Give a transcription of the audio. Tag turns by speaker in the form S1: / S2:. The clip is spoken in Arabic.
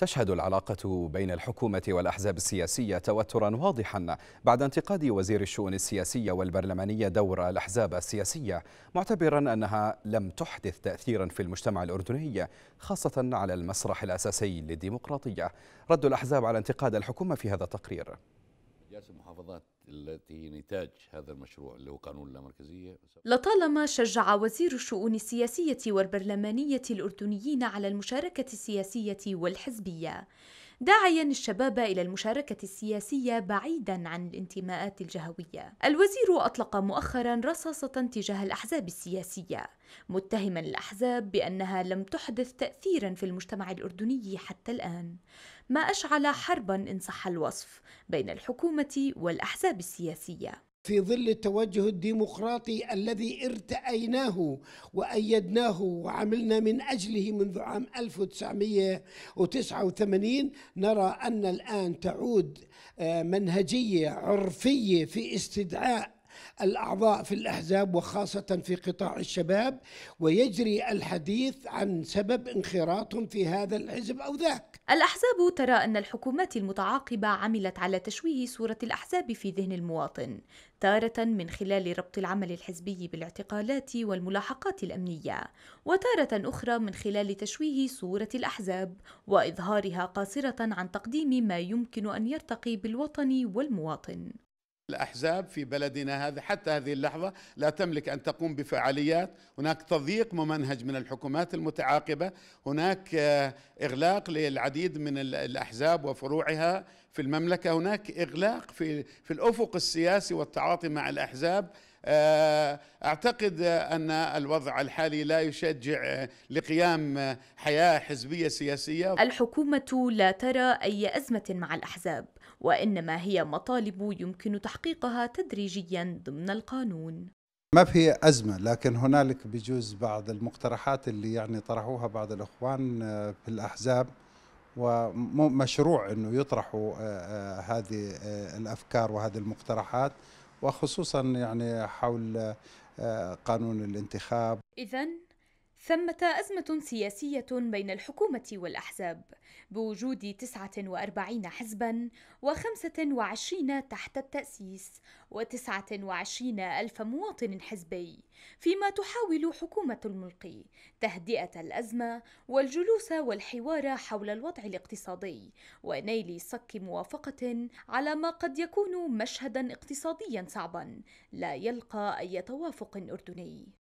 S1: تشهد العلاقة بين الحكومة والأحزاب السياسية توترا واضحا بعد انتقاد وزير الشؤون السياسية والبرلمانية دور الأحزاب السياسية معتبرا أنها لم تحدث تأثيرا في المجتمع الأردني خاصة على المسرح الأساسي للديمقراطية رد الأحزاب على انتقاد الحكومة في هذا التقرير
S2: التي نتاج هذا المشروع اللي هو قانون اللامركزية
S3: لطالما شجع وزير الشؤون السياسية والبرلمانية الأردنيين على المشاركة السياسية والحزبية داعيا الشباب إلى المشاركة السياسية بعيدا عن الانتماءات الجهوية الوزير أطلق مؤخرا رصاصة تجاه الأحزاب السياسية متهما الأحزاب بأنها لم تحدث تأثيرا في المجتمع الأردني حتى الآن ما أشعل حربا إن صح الوصف بين الحكومة والأحزاب السياسية في ظل التوجه الديمقراطي الذي ارتأيناه
S4: وأيدناه وعملنا من أجله منذ عام 1989 نرى أن الآن تعود آه، منهجية عرفية في استدعاء الأعضاء في الأحزاب وخاصة في قطاع الشباب ويجري الحديث عن سبب انخراطهم في هذا الحزب أو
S3: ذاك الأحزاب ترى أن الحكومات المتعاقبة عملت على تشويه صورة الأحزاب في ذهن المواطن تارة من خلال ربط العمل الحزبي بالاعتقالات والملاحقات الأمنية وتارة أخرى من خلال تشويه صورة الأحزاب وإظهارها قاصرة عن تقديم ما يمكن أن يرتقي بالوطن والمواطن
S2: الأحزاب في بلدنا هذا حتى هذه اللحظة لا تملك أن تقوم بفعاليات هناك تضييق ممنهج من الحكومات المتعاقبة هناك آه، إغلاق للعديد من الأحزاب وفروعها في المملكة هناك إغلاق في, في الأفق السياسي والتعاطي مع الأحزاب آه، اعتقد ان الوضع الحالي لا يشجع لقيام آه، حياه حزبيه سياسيه
S3: الحكومه لا ترى اي ازمه مع الاحزاب وإنما هي مطالب يمكن تحقيقها تدريجيا ضمن القانون
S5: ما في أزمة لكن هنالك بجوز بعض المقترحات اللي يعني طرحوها بعض الأخوان آه، في الأحزاب ومشروع أنه يطرحوا آه، آه، هذه الأفكار وهذه المقترحات وخصوصا يعني حول قانون الانتخاب
S3: إذا ثمة أزمة سياسية بين الحكومة والأحزاب بوجود 49 حزبا و25 تحت التأسيس و29 ألف مواطن حزبي فيما تحاول حكومة الملقي تهدئة الأزمة والجلوس والحوار حول الوضع الاقتصادي ونيل صك موافقة على ما قد يكون مشهدا اقتصاديا صعبا لا يلقى أي توافق أردني